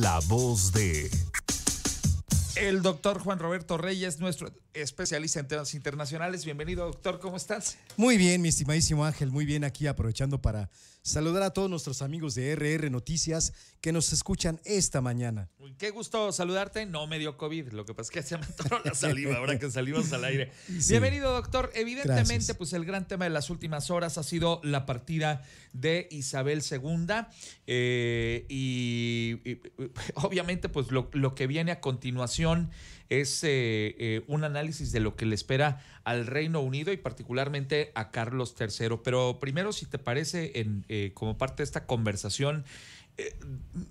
La voz de... El doctor Juan Roberto Reyes, nuestro especialista en temas internacionales. Bienvenido, doctor, ¿cómo estás? Muy bien, mi estimadísimo Ángel, muy bien aquí aprovechando para saludar a todos nuestros amigos de RR Noticias que nos escuchan esta mañana. Qué gusto saludarte, no me dio COVID, lo que pasa es que se me atoró la saliva ahora que salimos al aire. Bienvenido, doctor. Evidentemente, pues el gran tema de las últimas horas ha sido la partida de Isabel II eh, y, obviamente pues lo que viene a continuación es eh, eh, un análisis de lo que le espera al Reino Unido y particularmente a Carlos III. Pero primero, si te parece, eh, como parte de esta conversación,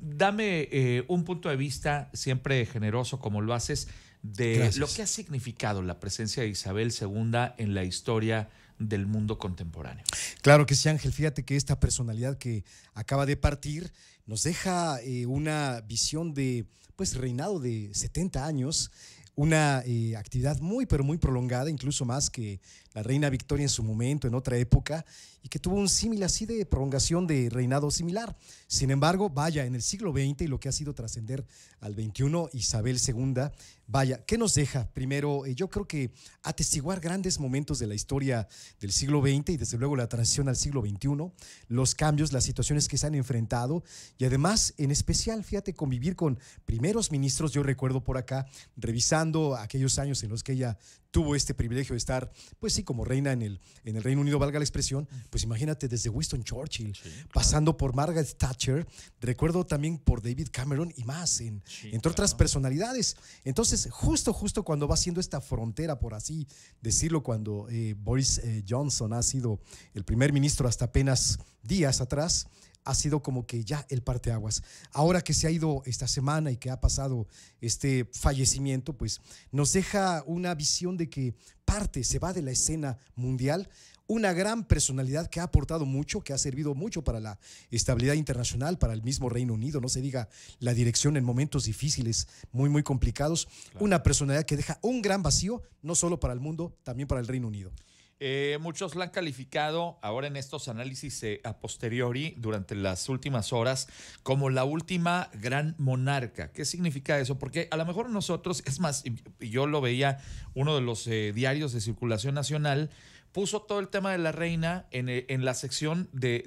dame un punto de vista siempre generoso como lo haces de lo que ha significado la presencia de Isabel II en la historia del mundo contemporáneo. Claro que sí, Ángel. Fíjate que esta personalidad que acaba de partir nos deja una visión de pues reinado de 70 años, una eh, actividad muy, pero muy prolongada, incluso más que la reina Victoria en su momento, en otra época, y que tuvo un símil así de prolongación de reinado similar. Sin embargo, vaya, en el siglo XX y lo que ha sido trascender al XXI, Isabel II, vaya, ¿qué nos deja? Primero, eh, yo creo que atestiguar grandes momentos de la historia del siglo XX y desde luego la transición al siglo XXI, los cambios, las situaciones que se han enfrentado y además, en especial, fíjate, convivir con primeros ministros, yo recuerdo por acá, revisando aquellos años en los que ella tuvo este privilegio de estar, pues sí, como reina en el, en el Reino Unido, valga la expresión, pues imagínate desde Winston Churchill, pasando por Margaret Thatcher, recuerdo también por David Cameron y más, entre otras personalidades. Entonces, justo, justo cuando va siendo esta frontera, por así decirlo, cuando eh, Boris eh, Johnson ha sido el primer ministro hasta apenas días atrás, ha sido como que ya el parteaguas. Ahora que se ha ido esta semana y que ha pasado este fallecimiento, pues nos deja una visión de que parte se va de la escena mundial una gran personalidad que ha aportado mucho, que ha servido mucho para la estabilidad internacional, para el mismo Reino Unido, no se diga la dirección en momentos difíciles, muy, muy complicados, una personalidad que deja un gran vacío, no solo para el mundo, también para el Reino Unido. Eh, muchos la han calificado ahora en estos análisis eh, a posteriori durante las últimas horas como la última gran monarca. ¿Qué significa eso? Porque a lo mejor nosotros, es más, yo lo veía, uno de los eh, diarios de circulación nacional puso todo el tema de la reina en, la sección de,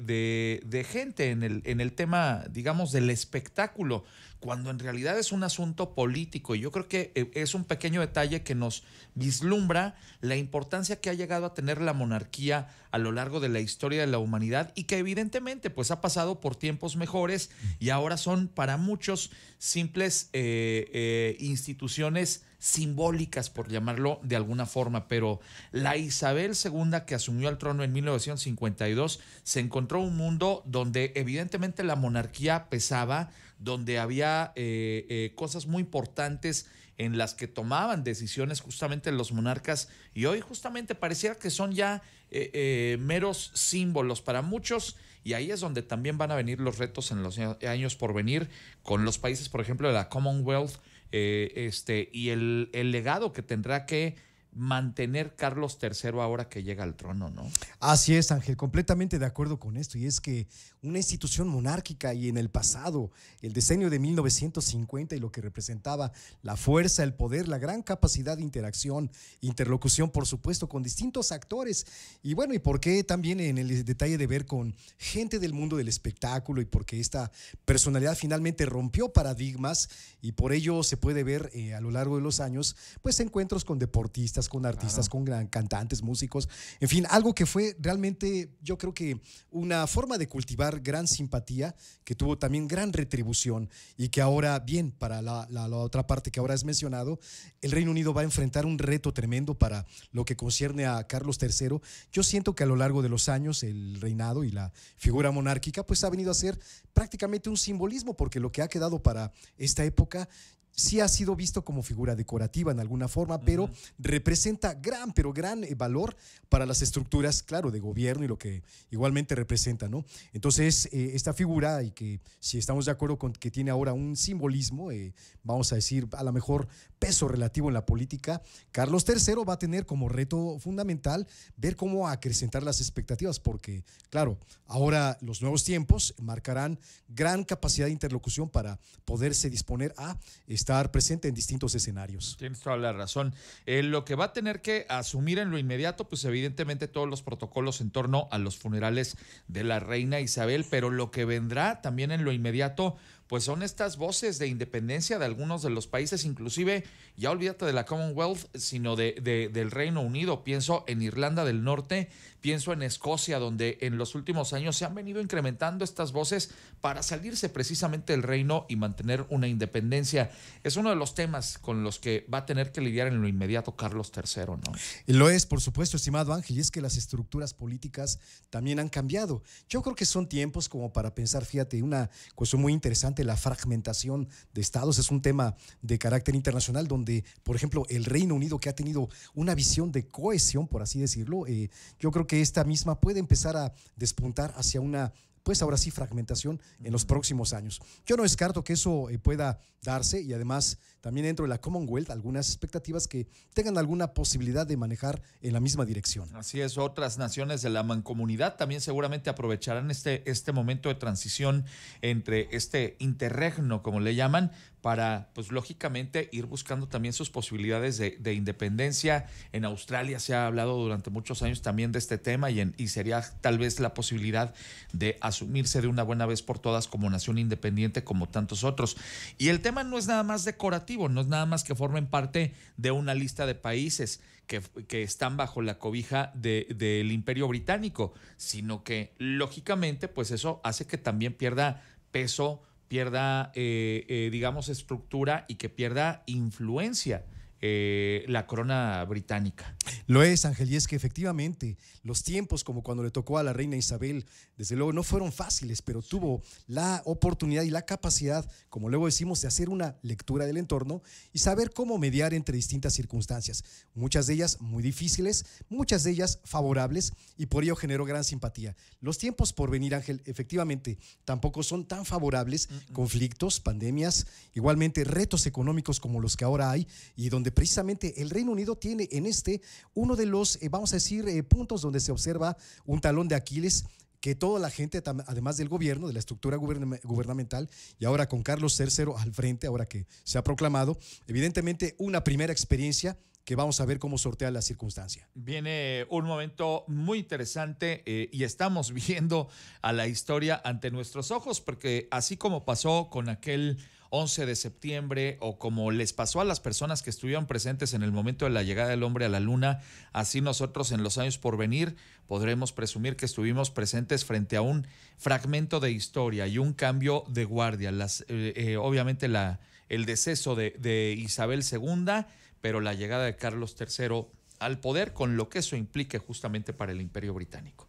de gente, en el, en el tema, digamos, del espectáculo cuando en realidad es un asunto político. Y yo creo que eh, es un pequeño detalle que nos vislumbra la importancia que ha llegado a tener la monarquía a lo largo de la historia de la humanidad y que evidentemente pues ha pasado por tiempos mejores y ahora son para muchos simples eh, eh, instituciones simbólicas, por llamarlo de alguna forma, pero la Isabel II que asumió el trono en 1952 se encontró un mundo donde evidentemente la monarquía pesaba, donde había eh, eh, cosas muy importantes en las que tomaban decisiones justamente los monarcas y hoy justamente pareciera que son ya eh, meros símbolos para muchos y ahí es donde también van a venir los retos en los años por venir con los países, por ejemplo, de la Commonwealth este, y el legado que tendrá que mantener Carlos III ahora que llega al trono, ¿no? Así es, Ángel, completamente de acuerdo con esto. Y es que una institución monárquica y en el pasado, el decenio de 1950 y lo que representaba la fuerza, el poder, la gran capacidad de interacción, interlocución, por supuesto, con distintos actores. Y bueno, ¿y por qué también en el detalle de ver con gente del mundo del espectáculo y porque esta personalidad finalmente rompió paradigmas y por ello se puede ver eh, a lo largo de los años, pues encuentros con deportistas con artistas, con gran, cantantes, músicos, en fin, algo que fue realmente, yo creo que una forma de cultivar gran simpatía, que tuvo también gran retribución y que ahora, bien, para la, la otra parte que ahora has mencionado, el Reino Unido va a enfrentar un reto tremendo para lo que concierne a Carlos III. Yo siento que a lo largo de los años el reinado y la figura monárquica pues ha venido a ser prácticamente un simbolismo, porque lo que ha quedado para esta época sí ha sido visto como figura decorativa en alguna forma, pero representa gran, pero gran eh, valor para las estructuras, claro, de gobierno y lo que igualmente representa, ¿no? Entonces, eh, esta figura, y que si estamos de acuerdo con que tiene ahora un simbolismo, eh, vamos a decir, a lo mejor peso relativo en la política, Carlos III va a tener como reto fundamental ver cómo acrecentar las expectativas, porque, claro, ahora los nuevos tiempos marcarán gran capacidad de interlocución para poderse disponer a... Este, estar presente en distintos escenarios. Tienes toda la razón. Eh, lo que va a tener que asumir en lo inmediato, pues evidentemente todos los protocolos en torno a los funerales de la reina Isabel, pero lo que vendrá también en lo inmediato, pues son estas voces de independencia de algunos de los países, inclusive, ya olvídate de la Commonwealth, sino de, del Reino Unido, pienso en Irlanda del Norte, pienso en Escocia, donde en los últimos años se han venido incrementando estas voces para salirse precisamente del reino y mantener una independencia. Es uno de los temas con los que va a tener que lidiar en lo inmediato Carlos III, ¿no? Lo es, por supuesto, estimado Ángel, y es que las estructuras políticas también han cambiado. Yo creo que son tiempos como para pensar, fíjate, una cuestión muy interesante la fragmentación de estados. Es un tema de carácter internacional donde, por ejemplo, el Reino Unido, que ha tenido una visión de cohesión, por así decirlo, eh, yo creo que esta misma puede empezar a despuntar hacia una pues ahora sí fragmentación en los próximos años. Yo no descarto que eso eh, pueda darse y además también dentro de la Commonwealth algunas expectativas que tengan alguna posibilidad de manejar en la misma dirección. Así es, otras naciones de la mancomunidad también seguramente aprovecharán este, este momento de transición entre este interregno, como le llaman, para, pues lógicamente, ir buscando también sus posibilidades de, independencia. En Australia se ha hablado durante muchos años también de este tema y, sería tal vez la posibilidad de asumirse de una buena vez por todas como nación independiente como tantos otros. Y el tema no es nada más decorativo, no es nada más que formen parte de una lista de países. Que, están bajo la cobija del imperio británico, sino que lógicamente pues eso hace que también pierda peso pierda, eh, eh, digamos, estructura y que pierda influencia eh, la corona británica. Lo es, Ángel, y es que efectivamente los tiempos, como cuando le tocó a la reina Isabel, desde luego no fueron fáciles, pero tuvo la oportunidad y la capacidad, como luego decimos, de hacer una lectura del entorno y saber cómo mediar entre distintas circunstancias, muchas de ellas muy difíciles, muchas de ellas favorables, y por ello generó gran simpatía. Los tiempos por venir, Ángel, efectivamente tampoco son tan favorables, mm, mm. conflictos, pandemias, igualmente retos económicos como los que ahora hay y donde precisamente el Reino Unido tiene en este uno de los, eh, vamos a decir, eh, puntos donde se observa un talón de Aquiles que toda la gente, además del gobierno, de la estructura gubernamental, y ahora con Carlos III al frente, ahora que se ha proclamado, evidentemente una primera experiencia que vamos a ver cómo sortea la circunstancia. Viene un momento muy interesante eh, y estamos viendo a la historia ante nuestros ojos, porque así como pasó con aquel 11 de septiembre o como les pasó a las personas que estuvieron presentes en el momento de la llegada del hombre a la luna, así nosotros en los años por venir podremos presumir que estuvimos presentes frente a un fragmento de historia y un cambio de guardia. Las, eh, eh, obviamente la, el deceso de, de Isabel II pero la llegada de Carlos III al poder con lo que eso implique justamente para el imperio británico.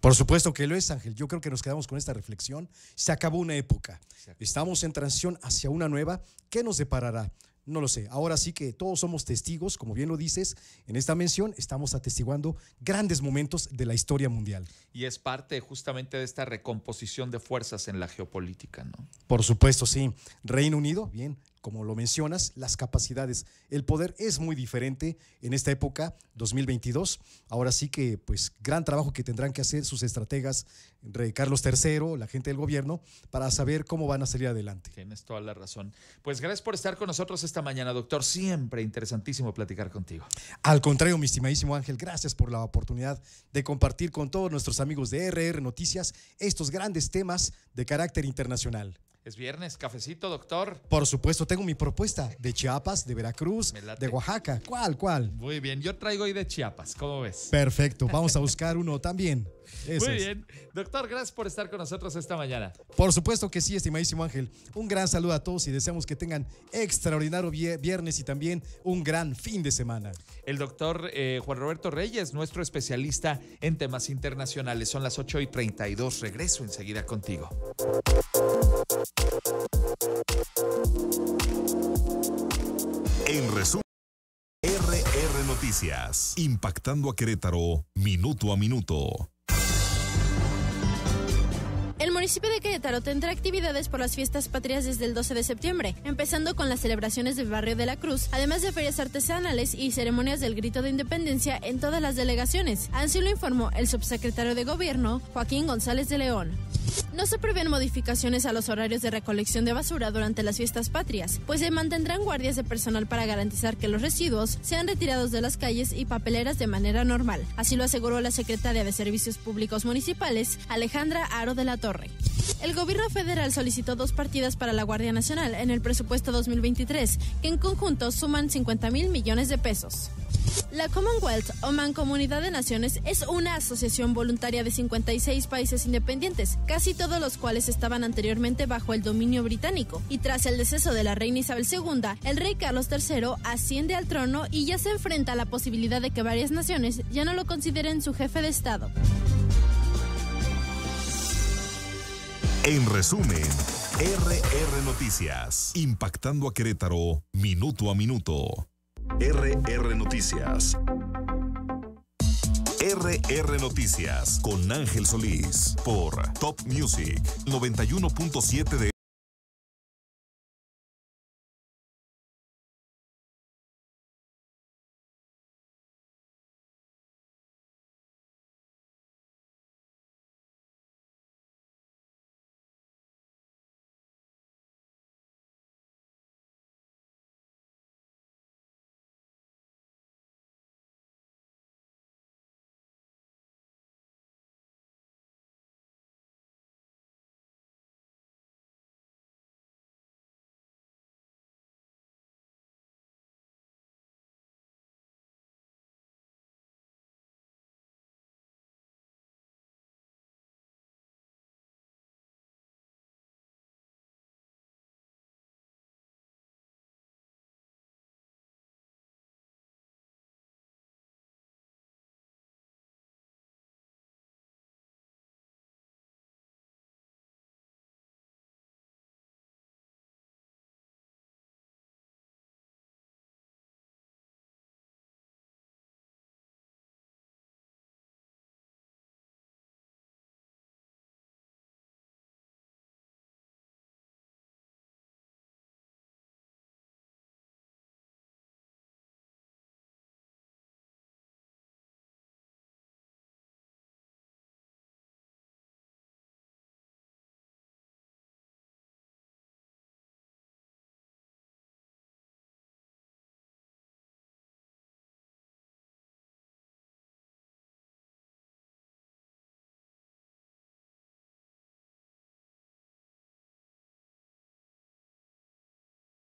Por supuesto que lo es, Ángel. Yo creo que nos quedamos con esta reflexión. Se acabó una época. Estamos en transición hacia una nueva. ¿Qué nos deparará? No lo sé. Ahora sí que todos somos testigos, como bien lo dices, en esta mención estamos atestiguando grandes momentos de la historia mundial. Y es parte justamente de esta recomposición de fuerzas en la geopolítica, ¿no? Por supuesto, sí. Reino Unido, bien, como lo mencionas, las capacidades. El poder es muy diferente en esta época, 2022. Ahora sí que, pues, gran trabajo que tendrán que hacer sus estrategas, Carlos III, la gente del gobierno, para saber cómo van a salir adelante. Tienes toda la razón. Pues gracias por estar con nosotros esta mañana, doctor. Siempre interesantísimo platicar contigo. Al contrario, mi estimadísimo Ángel, gracias por la oportunidad de compartir con todos nuestros amigos de RR Noticias estos grandes temas de carácter internacional. Es viernes, cafecito, doctor. Por supuesto, tengo mi propuesta de Chiapas, de Veracruz, de Oaxaca. ¿Cuál, cuál? Muy bien, yo traigo hoy de Chiapas, ¿cómo ves? Perfecto, vamos a buscar uno también. Muy bien. Doctor, gracias por estar con nosotros esta mañana. Por supuesto que sí, estimadísimo Ángel. Un gran saludo a todos y deseamos que tengan extraordinario viernes y también un gran fin de semana. El doctor eh, Juan Roberto Reyes, nuestro especialista en temas internacionales. Son las 8 y 32. Regreso enseguida contigo. En resumen, RR Noticias, impactando a Querétaro minuto a minuto. El municipio de Querétaro tendrá actividades por las fiestas patrias desde el 12 de septiembre, empezando con las celebraciones del barrio de la Cruz, además de ferias artesanales y ceremonias del grito de independencia en todas las delegaciones. Así lo informó el subsecretario de Gobierno, Joaquín González de León. No se prevén modificaciones a los horarios de recolección de basura durante las fiestas patrias, pues se mantendrán guardias de personal para garantizar que los residuos sean retirados de las calles y papeleras de manera normal. Así lo aseguró la secretaria de Servicios Públicos Municipales, Alejandra Aro de la Torre. El gobierno federal solicitó dos partidas para la Guardia Nacional en el presupuesto 2023, que en conjunto suman 50 mil millones de pesos. La Commonwealth o Mancomunidad de Naciones es una asociación voluntaria de 56 países independientes, casi todos los cuales estaban anteriormente bajo el dominio británico. Y tras el deceso de la reina Isabel II, el rey Carlos III asciende al trono y ya se enfrenta a la posibilidad de que varias naciones ya no lo consideren su jefe de Estado. En resumen, RR Noticias, impactando a Querétaro minuto a minuto. RR Noticias. RR Noticias con Ángel Solís por Top Music 91.7 de